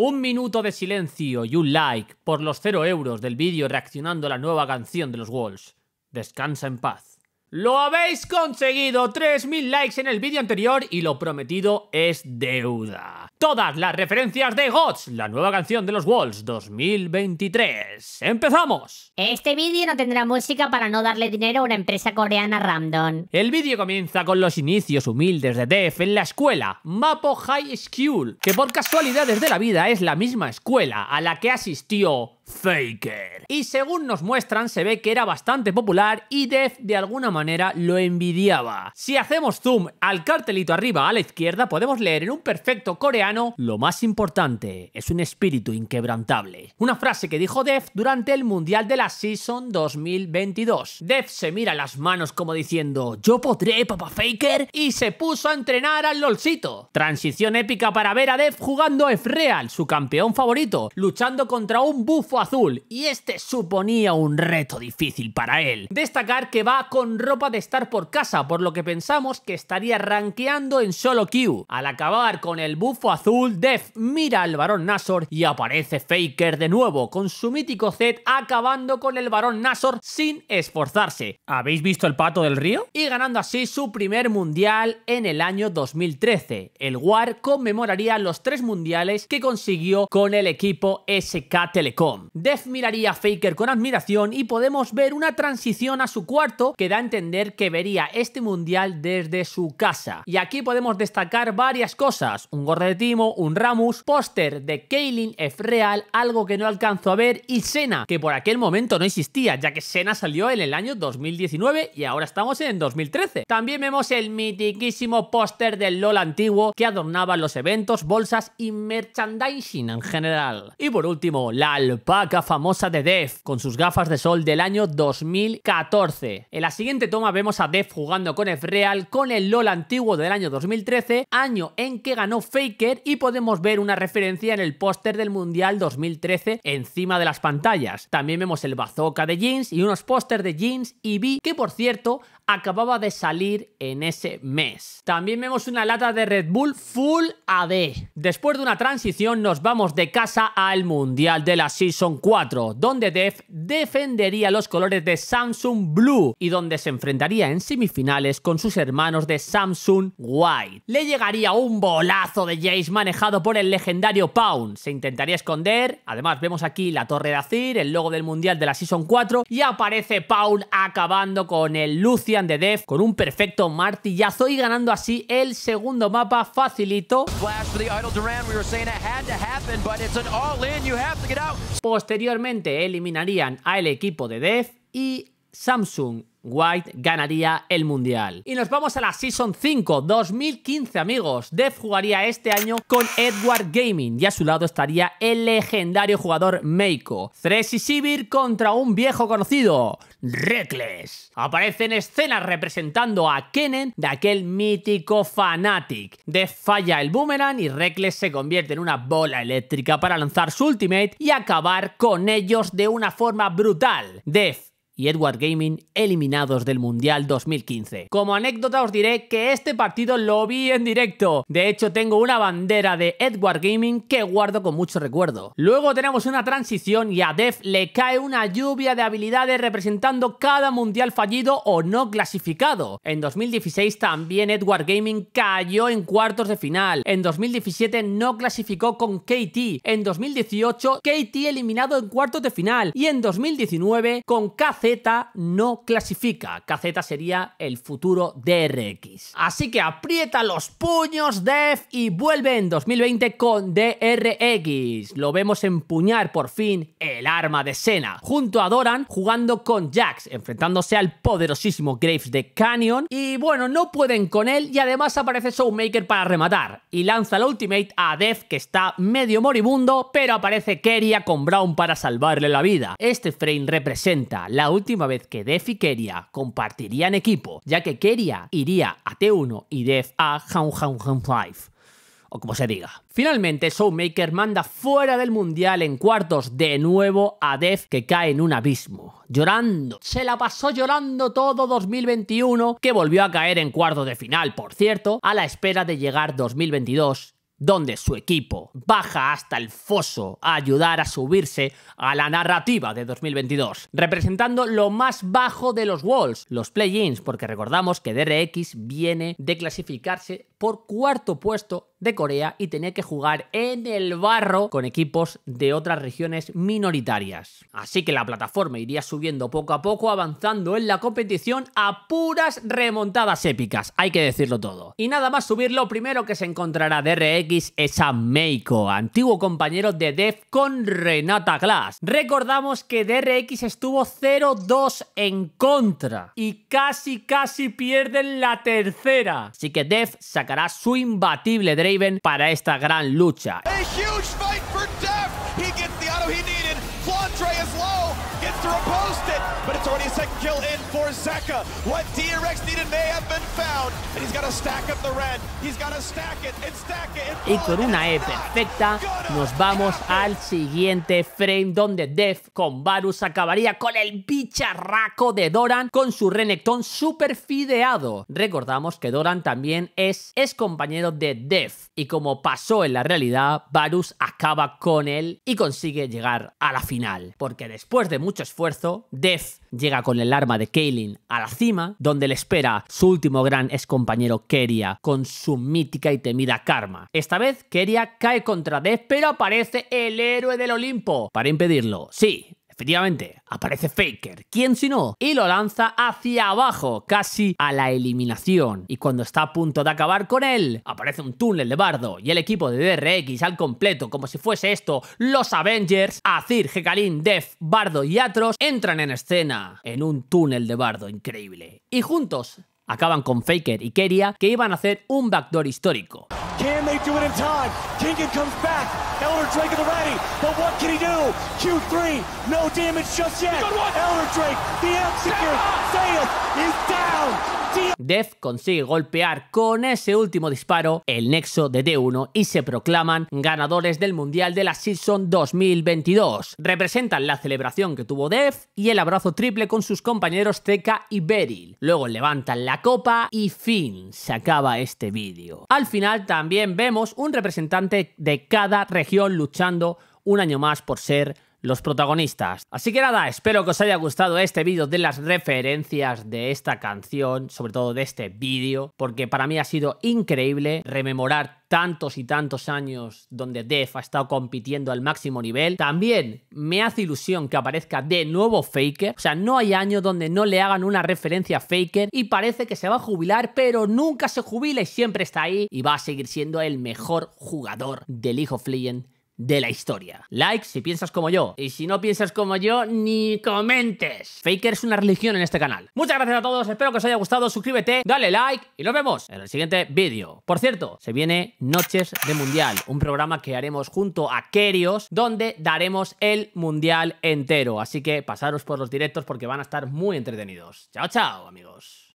Un minuto de silencio y un like por los 0 euros del vídeo reaccionando a la nueva canción de los Walls. Descansa en paz. ¡Lo habéis conseguido! 3.000 likes en el vídeo anterior y lo prometido es deuda todas las referencias de Gods, la nueva canción de los Walls 2023. ¡Empezamos! Este vídeo no tendrá música para no darle dinero a una empresa coreana random. El vídeo comienza con los inicios humildes de Def en la escuela, Mapo High School, que por casualidades de la vida es la misma escuela a la que asistió Faker. Y según nos muestran, se ve que era bastante popular y Def de alguna manera lo envidiaba. Si hacemos zoom al cartelito arriba a la izquierda, podemos leer en un perfecto coreano lo más importante es un espíritu inquebrantable. Una frase que dijo Def durante el Mundial de la Season 2022. Def se mira las manos como diciendo, yo podré, papá Faker, y se puso a entrenar al LOLcito. Transición épica para ver a Def jugando a real su campeón favorito, luchando contra un bufo azul, y este suponía un reto difícil para él. Destacar que va con ropa de estar por casa, por lo que pensamos que estaría rankeando en solo Q. Al acabar con el bufo azul, azul, Def mira al varón Nasor y aparece Faker de nuevo con su mítico set acabando con el varón Nasor sin esforzarse. ¿Habéis visto el pato del río? Y ganando así su primer mundial en el año 2013. El War conmemoraría los tres mundiales que consiguió con el equipo SK Telecom. Def miraría Faker con admiración y podemos ver una transición a su cuarto que da a entender que vería este mundial desde su casa. Y aquí podemos destacar varias cosas, un gorro de tiro un Ramus, póster de Kaylin F. Real, algo que no alcanzo a ver, y Sena, que por aquel momento no existía, ya que Sena salió en el año 2019 y ahora estamos en 2013. También vemos el mitiquísimo póster del LOL antiguo que adornaba los eventos, bolsas y merchandising en general. Y por último, la alpaca famosa de Def, con sus gafas de sol del año 2014. En la siguiente toma vemos a Def jugando con F-Real con el LOL antiguo del año 2013, año en que ganó Faker y podemos ver una referencia en el póster del Mundial 2013 encima de las pantallas. También vemos el bazooka de jeans y unos pósters de jeans y vi que por cierto acababa de salir en ese mes. También vemos una lata de Red Bull Full AD. Después de una transición nos vamos de casa al Mundial de la Season 4, donde Def defendería los colores de Samsung Blue y donde se enfrentaría en semifinales con sus hermanos de Samsung White. Le llegaría un bolazo de Jason manejado por el legendario Pound. Se intentaría esconder, además vemos aquí la torre de Azir, el logo del mundial de la Season 4 y aparece Pound acabando con el Lucian de Death con un perfecto martillazo y ganando así el segundo mapa facilito. Posteriormente eliminarían al equipo de Death y Samsung White ganaría el Mundial. Y nos vamos a la Season 5, 2015, amigos. Def jugaría este año con Edward Gaming y a su lado estaría el legendario jugador Meiko. Thresh y Sivir contra un viejo conocido, Reckless. Aparecen escenas representando a Kennen de aquel mítico Fanatic. Def falla el boomerang y Reckless se convierte en una bola eléctrica para lanzar su ultimate y acabar con ellos de una forma brutal. Def y Edward Gaming eliminados del Mundial 2015. Como anécdota os diré que este partido lo vi en directo. De hecho tengo una bandera de Edward Gaming que guardo con mucho recuerdo. Luego tenemos una transición y a Def le cae una lluvia de habilidades representando cada Mundial fallido o no clasificado. En 2016 también Edward Gaming cayó en cuartos de final. En 2017 no clasificó con KT. En 2018 KT eliminado en cuartos de final. Y en 2019 con KC no clasifica. KZ sería el futuro DRX. Así que aprieta los puños, Def y vuelve en 2020 con DRX. Lo vemos empuñar por fin el arma de Sena, junto a Doran jugando con Jax, enfrentándose al poderosísimo Graves de Canyon. Y bueno, no pueden con él y además aparece Soulmaker para rematar. Y lanza la ultimate a Dev que está medio moribundo, pero aparece Keria con Brown para salvarle la vida. Este frame representa la última vez que Def y Keria compartirían equipo, ya que Keria iría a T1 y Def a Hound Hound 5 o como se diga. Finalmente, Showmaker manda fuera del mundial en cuartos de nuevo a Def que cae en un abismo. Llorando, se la pasó llorando todo 2021, que volvió a caer en cuartos de final, por cierto, a la espera de llegar 2022 donde su equipo baja hasta el foso a ayudar a subirse a la narrativa de 2022, representando lo más bajo de los Walls, los play-ins, porque recordamos que DRX viene de clasificarse por cuarto puesto de Corea y tenía que jugar en el barro con equipos de otras regiones minoritarias. Así que la plataforma iría subiendo poco a poco, avanzando en la competición a puras remontadas épicas, hay que decirlo todo. Y nada más subir, lo primero que se encontrará DRX es a Meiko, antiguo compañero de Def con Renata Glass. Recordamos que DRX estuvo 0-2 en contra y casi casi pierden la tercera. Así que Def saca sacará su imbatible Draven para esta gran lucha. A huge fight for Def. He gets the auto he needed. Flandre is low y con una E perfecta, nos vamos al siguiente frame donde Def con Varus acabaría con el bicharraco de Doran con su Renekton super fideado. Recordamos que Doran también es, es compañero de Def y como pasó en la realidad, Varus acaba con él y consigue llegar a la final. Porque después de muchos esfuerzo, Death llega con el arma de Kaylin a la cima, donde le espera su último gran compañero Keria con su mítica y temida Karma. Esta vez Keria cae contra Death, pero aparece el héroe del Olimpo para impedirlo. Sí, Efectivamente, aparece Faker, ¿quién si no? Y lo lanza hacia abajo, casi a la eliminación. Y cuando está a punto de acabar con él, aparece un túnel de bardo y el equipo de DRX al completo, como si fuese esto, los Avengers, Azir, Hekalin, Def, Bardo y Atros entran en escena en un túnel de bardo increíble. Y juntos acaban con Faker y Keria, que iban a hacer un backdoor histórico. Can they do it in time? Kingan comes back. Elder Drake at the ready. But what can he do? Q3. No damage just yet. Elder Drake, the M sale. Sayeth is down. Death consigue golpear con ese último disparo el nexo de D1 y se proclaman ganadores del Mundial de la Season 2022. Representan la celebración que tuvo Death y el abrazo triple con sus compañeros Teca y Beryl. Luego levantan la copa y fin, se acaba este vídeo. Al final también vemos un representante de cada región luchando un año más por ser los protagonistas. Así que nada, espero que os haya gustado este vídeo de las referencias de esta canción, sobre todo de este vídeo, porque para mí ha sido increíble rememorar tantos y tantos años donde Def ha estado compitiendo al máximo nivel. También me hace ilusión que aparezca de nuevo Faker. O sea, no hay año donde no le hagan una referencia a Faker y parece que se va a jubilar, pero nunca se jubila y siempre está ahí y va a seguir siendo el mejor jugador del hijo of de la historia. Like si piensas como yo. Y si no piensas como yo, ni comentes. Faker es una religión en este canal. Muchas gracias a todos, espero que os haya gustado. Suscríbete, dale like y nos vemos en el siguiente vídeo. Por cierto, se viene Noches de Mundial, un programa que haremos junto a Kerios, donde daremos el Mundial entero. Así que pasaros por los directos porque van a estar muy entretenidos. Chao, chao, amigos.